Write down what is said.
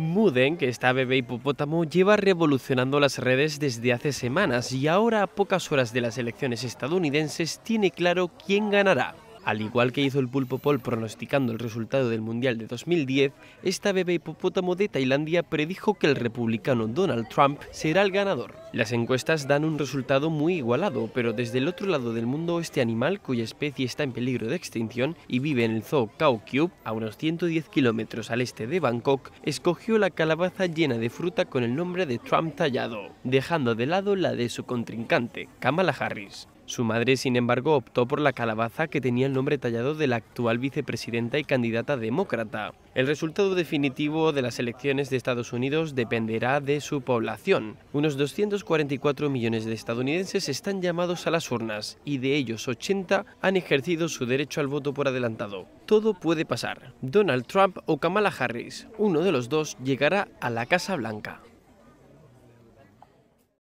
Muden, que está bebé hipopótamo, lleva revolucionando las redes desde hace semanas y ahora a pocas horas de las elecciones estadounidenses tiene claro quién ganará. Al igual que hizo el Pulpo Pol pronosticando el resultado del Mundial de 2010, esta bebé hipopótamo de Tailandia predijo que el republicano Donald Trump será el ganador. Las encuestas dan un resultado muy igualado, pero desde el otro lado del mundo este animal, cuya especie está en peligro de extinción y vive en el zoo Khao Cube, a unos 110 kilómetros al este de Bangkok, escogió la calabaza llena de fruta con el nombre de Trump tallado, dejando de lado la de su contrincante, Kamala Harris. Su madre, sin embargo, optó por la calabaza que tenía el nombre tallado de la actual vicepresidenta y candidata demócrata. El resultado definitivo de las elecciones de Estados Unidos dependerá de su población. Unos 244 millones de estadounidenses están llamados a las urnas y de ellos 80 han ejercido su derecho al voto por adelantado. Todo puede pasar. Donald Trump o Kamala Harris, uno de los dos, llegará a la Casa Blanca.